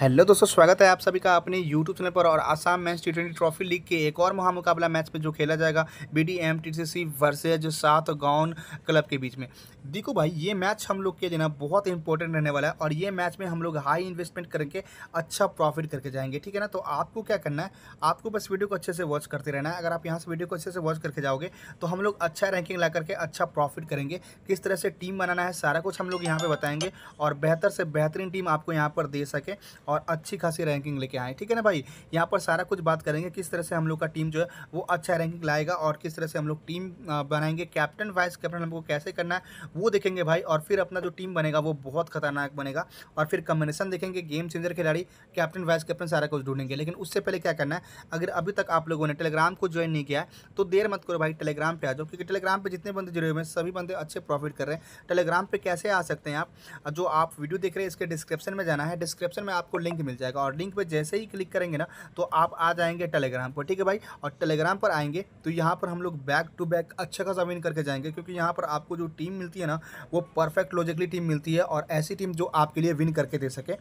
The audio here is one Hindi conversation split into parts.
हेलो दोस्तों स्वागत है आप सभी का अपने यूट्यूब चैनल पर और Assam match T twenty trophy league के एक और महामुकाबला मैच में जो खेला जाएगा B D M T C C versus सात गाउन क्लब के बीच में देखो भाई ये मैच हम लोग के देना बहुत इंपॉर्टेंट रहने वाला है और ये मैच में हम लोग हाई इन्वेस्टमेंट करके अच्छा प्रॉफिट करके जाएंगे ठीक है ना तो आपको क्या करना है आपको बस वीडियो को अच्छे से वॉच करते रहना है अगर आप यहाँ से वीडियो को अच्छे से वॉच करके जाओगे तो हम लोग अच्छा रैंकिंग ला करके अच्छा प्रॉफिट करेंगे किस तरह से टीम बनाना है सारा कुछ हम लोग यहाँ पर बताएंगे और बेहतर से बेहतरीन टीम आपको यहाँ पर दे सके और अच्छी खासी रैंकिंग लेके आए ठीक है ना भाई यहाँ पर सारा कुछ बात करेंगे किस तरह से हम लोग का टीम जो है वो अच्छा रैंकिंग लाएगा और किस तरह से हम लोग टीम बनाएंगे कैप्टन वाइस कैप्टन हमको कैसे करना है वो देखेंगे भाई और फिर अपना जो टीम बनेगा वो बहुत खतरनाक बनेगा और फिर कम्बिनेशन देखेंगे गेम चेंजर खिलाड़ी कैप्टन वाइस कैप्टन सारा कुछ ढूंढेंगे लेकिन उससे पहले क्या करना है अगर अभी तक आप लोगों ने टेलीग्राम को ज्वाइन नहीं किया तो देर मत करो भाई टेलीग्राम पर आ जाओ क्योंकि टेलीग्राम पर जितने बंदे जुड़े हुए हैं सभी बंदे अच्छे प्रॉफिट कर रहे हैं टेलीग्राम पर कैसे आ सकते हैं आप जो आप वीडियो देख रहे हैं इसके डिस्क्रिप्शन में जाना है डिस्क्रिप्शन में आपको आपको लिंक मिल जाएगा और लिंक पर जैसे ही क्लिक करेंगे ना तो आप आ जाएंगे टेलीग्राम पर ठीक है भाई और टेलीग्राम पर आएंगे तो यहाँ पर हम लोग बैक टू बैक अच्छा खासा विन करके जाएंगे क्योंकि यहाँ पर आपको जो टीम मिलती है ना वो परफेक्ट लॉजिकली टीम मिलती है और ऐसी टीम जो आपके लिए विन करके दे सके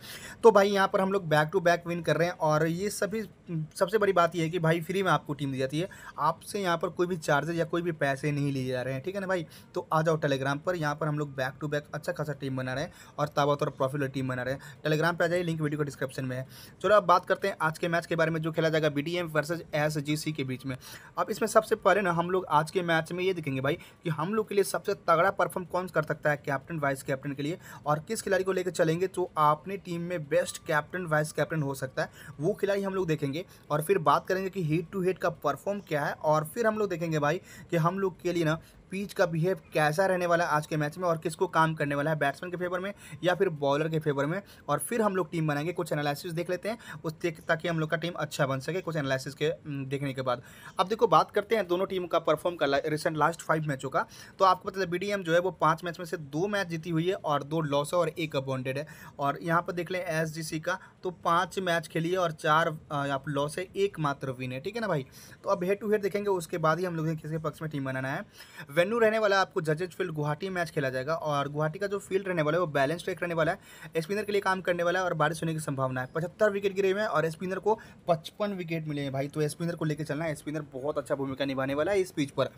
तो भाई यहाँ पर हम लोग बैक टू बैक विन कर रहे हैं और ये सभी सबसे बड़ी बात यह है कि भाई फ्री में आपको टीम दी जाती है आपसे यहाँ पर कोई भी चार्जेज या कोई भी पैसे नहीं लिए जा रहे हैं ठीक है ना भाई तो आ जाओ टेलीग्राम पर यहाँ पर हम लोग बैक टू बैक अच्छा खासा टीम बना रहे हैं और ताबा तौर प्रॉफिट टीम बना रहे हैं टेलीग्राम पर आ जाइए लिंक वीडियो के डिस्क्रिप्शन में है चलो अब बात करते हैं आज के मैच के बारे में जो खेला जाएगा B D M versus S G C के बीच में अब इसमें सबसे पहले ना हम लोग आज के मैच में ये देखेंगे भाई कि हम लोग के लिए सबसे तगड़ा परफॉर्म कौन कर सकता है कैप्टन वाइस कैप्टन के लिए और किस खिलाड़ी को लेकर चलेंगे जो अपनी टीम में बेस्ट कैप्टन वाइस कैप्टन हो सकता है वो खिलाड़ी हम लोग देखेंगे और फिर बात करेंगे कि हेड टू हेड का परफॉर्म क्या है और फिर हम लोग देखेंगे भाई कि हम लोग के लिए ना पीच का बिहेव कैसा रहने वाला है आज के मैच में और किसको काम करने वाला है बैट्समैन के फेवर में या फिर बॉलर के फेवर में और फिर हम लोग टीम बनाएंगे कुछ एनालिसिस देख लेते हैं उस ताकि हम लोग का टीम अच्छा बन सके कुछ एनालिसिस के देखने के बाद अब देखो बात करते हैं दोनों टीम का परफॉर्म कर रिसेंट लास्ट फाइव मैचों का तो आपको पता है बी जो है वो पाँच मैच में से दो मैच जीती हुई है और दो लॉस है और एक अपॉइंटेड है और यहाँ पर देख लें एस का तो पाँच मैच खेलिए और चार आप लॉस है एक मात्र विन है ठीक है ना भाई तो अब हेड टू हेड देखेंगे उसके बाद ही हम लोग किसके पक्ष में टीम बनाना है वेन्यू रहने वाला आपको जजेज फील्ड गुवाहाटी मैच खेला जाएगा और गुवाहाटी का जो फील्ड रहने वाला है वो बैलेंस ट्रेक रहने वाला है स्पिनर के लिए काम करने वाला है और बारिश होने की संभावना है पचहत्तर विकेट गिरे हुए हैं और स्पिनर को पचपन विकेट मिले हैं भाई तो स्पिनर को लेकर चलना है स्पिनर बहुत अच्छा भूमिका निभाने वाला है इस पिच पर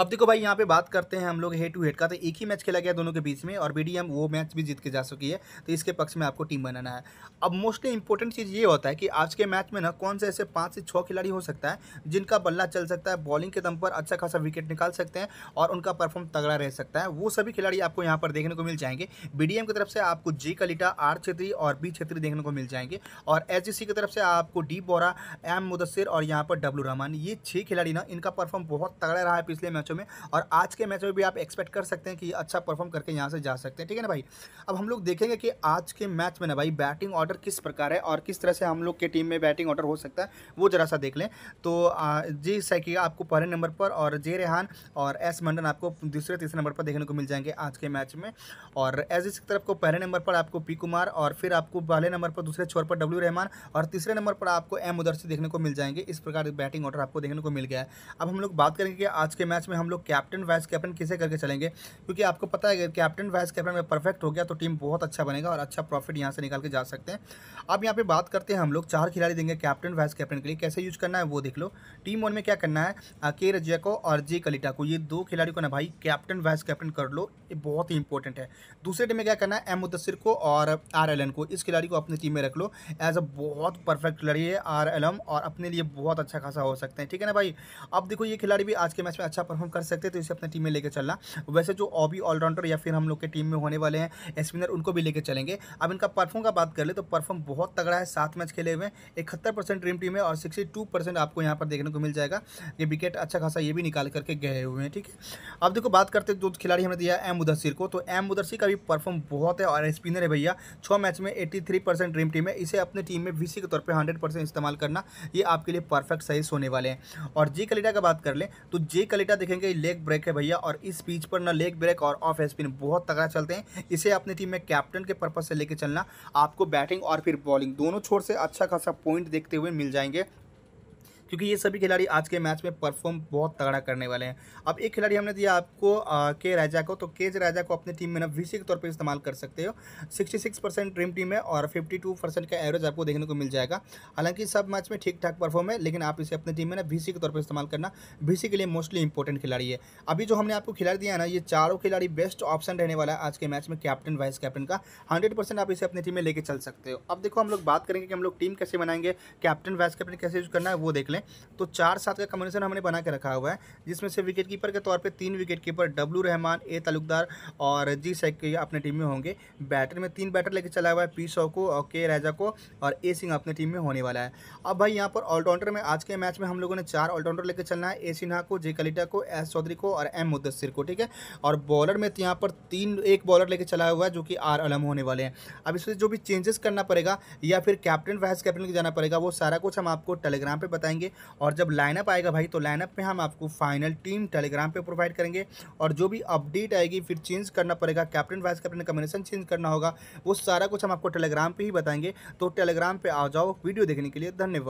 अब देखो भाई यहाँ पे बात करते हैं हम लोग हेड टू हेड का तो एक ही मैच खेला गया दोनों के बीच में और बीडीएम वो मैच भी जीत के जा चुकी है तो इसके पक्ष में आपको टीम बनाना है अब मोस्टली इंपॉर्टेंट चीज़ ये होता है कि आज के मैच में ना कौन से ऐसे पाँच से छः खिलाड़ी हो सकता है जिनका बल्ला चल सकता है बॉलिंग के दम पर अच्छा खासा विकेट निकाल सकते हैं और उनका परफॉर्म तगड़ा रह सकता है वो सभी खिलाड़ी आपको यहाँ पर देखने को मिल जाएंगे बी की तरफ से आपको जे कलिटा आर छेत्री और बी छेत्री देखने को मिल जाएंगे और एच की तरफ से आपको डी बोरा एम मुदसर और यहाँ पर डब्लू रहमान ये छः खिलाड़ी ना इनका परफॉर्म बहुत तगड़ा रहा है पिछले मैच मैचों में और आज के मैच में भी आप एक्सपेक्ट कर सकते हैं कि अच्छा परफॉर्म करके यहाँ से जा सकते हैं ठीक है ना भाई अब हम लोग देखेंगे कि आज के मैच में ना भाई बैटिंग ऑर्डर किस प्रकार है और किस तरह से हम लोग के टीम में बैटिंग ऑर्डर हो सकता है वो ज़रा सा देख लें तो जी सैकि आपको पहले नंबर पर और जे रेहान और एस मंडन आपको दूसरे तीसरे नंबर पर देखने को मिल जाएंगे आज के मैच में और एज इस तरफ को पहले नंबर पर आपको पी कुमार और फिर आपको पहले नंबर पर दूसरे छोर पर डब्ल्यू रहमान और तीसरे नंबर पर आपको एम उधर से देखने को मिल जाएंगे इस प्रकार बैटिंग ऑर्डर आपको देखने को मिल गया है अब हम लोग बात करेंगे कि आज के मैच में में हम लोग कैप्टन वाइस कैप्टन किसे करके चलेंगे क्योंकि आपको पता है अगर कैप्टन वाइस कैप्टन में परफेक्ट हो गया तो टीम बहुत अच्छा बनेगा और अच्छा प्रॉफिट यहाँ से निकाल के जा सकते हैं अब यहाँ पर बात करते हैं हम लोग चार खिलाड़ी देंगे कैप्टन वाइस कैप्टन के लिए कैसे यूज़ करना है वो देख लो टीम वन में क्या करना है के रजिया को और जे कलिटा को ये दो खिलाड़ी को ना भाई कैप्टन वाइस कैप्टन कर लो ये बहुत ही इंपॉर्टेंट है दूसरे टीम में क्या करना है एम मुदसर को और आर एल एन को इस खिलाड़ी को अपनी टीम में रख लो एज अ बहुत परफेक्ट खिलाड़ी है आर एल एम और अपने लिए बहुत अच्छा खासा हो सकते हैं ठीक है ना भाई अब देखो ये खिलाड़ी भी आज के मैच में अच्छा परफॉर्म हम कर सकते तो इसे अपने टीम में लेकर चलना वैसे जो ऑबी ऑलराउंडर या फिर हम लोग के टीम में होने वाले हैं स्पिनर उनको भी लेकर चलेंगे अब इनका परफॉर्म का बात कर ले तो परफॉर्म बहुत तगड़ा है सात मैच खेले हुए इकहत्तर परसेंट ड्रीम टीम है और सिक्सटी टू परसेंट आपको यहाँ पर देखने को मिल जाएगा ये विकेट अच्छा खासा ये भी निकाल करके गए हुए हैं ठीक है अब देखो बात करते जो खिलाड़ी हमने दिया एम उदरसी को तो एम उदरसी का भी परफॉर्म बहुत है और स्पिनर है भैया छः मैच में eighty three percent dream team है इसे अपने टीम में वीसी के तौर पर हंड्रेड परसेंट इस्तेमाल करना ये आपके लिए परफेक्ट सही होने वाले हैं और जे कलेटा का बात कर लें तो जे कलेटा देखेंगे देखेंगे लेग ब्रेक है भैया और इस पिच पर ना लेग ब्रेक और ऑफ स्पिन बहुत तगड़ा चलते हैं इसे अपनी टीम में कैप्टन के पर्पज से लेकर चलना आपको बैटिंग और फिर बॉलिंग दोनों छोर से अच्छा खासा पॉइंट देखते हुए मिल जाएंगे क्योंकि ये सभी खिलाड़ी आज के मैच में परफॉर्म बहुत तगड़ा करने वाले हैं अब एक खिलाड़ी हमने दिया आपको आ, के राजा को तो केज राजा को अपनी टीम में ना वीसी के तौर पर इस्तेमाल कर सकते हो sixty six percent dream team है और फिफ्टी टू परसेंट का एवरेज आपको देखने को मिल जाएगा हालांकि सब मैच में ठीक ठाक परफॉर्म है लेकिन आप इसे अपनी टीम में ना वीसी के तौर पर इस्तेमाल करना वीसी के लिए मोस्टली इंपॉर्टेंट खिलाड़ी है अभी जो हमने आपको खिलाड़ी दिया ना ये चारों खिलाड़ी बेस्ट ऑप्शन रहने वाला है आज के मैच में कैप्टन वाइस कैप्टन का हंड्रेड आप इसे अपनी टीम में लेके चल सकते हो अब देखो हम लोग बात करेंगे कि हम लोग टीम कैसे बनाएंगे कैप्टन वाइस कैप्टन कैसे यूज करना है वो देख लें लें तो चार सात का कम्बिनेशन हमने बना के रखा हुआ है जिसमें से विकेट कीपर के तौर पर तीन wicket keeper W Rahman A Talukdar और जी सैक अपने टीम में होंगे बैटर में तीन बैटर लेके चला हुआ है पी शॉ को और के राजा को और ए सिंह अपने टीम में होने वाला है अब भाई यहाँ पर ऑलराउंडर में आज के मैच में हम लोगों ने चार ऑलराउंडर लेकर चलना है ए सिन्हा को जे कलिटा को एस चौधरी को और एम मुदस्सिर को ठीक है और बॉलर में तो यहाँ पर तीन एक बॉलर लेकर चला हुआ है जो कि आर अलम होने वाले हैं अब इसमें जो भी चेंजेस करना पड़ेगा या फिर कैप्टन वाइस कैप्टन के जाना पड़ेगा वो सारा कुछ हम आपको टेलीग्राम पर बताएंगे करेंगे और जब लाइनअप आएगा भाई तो लाइनअप में हम आपको फाइनल टीम टेलीग्राम पे प्रोवाइड करेंगे और जो भी अपडेट आएगी फिर चेंज करना पड़ेगा captain vice captain combination change करना होगा वो सारा कुछ हम आपको टेलीग्राम पर ही बताएंगे तो टेलीग्राम पर आ जाओ वीडियो देखने के लिए धन्यवाद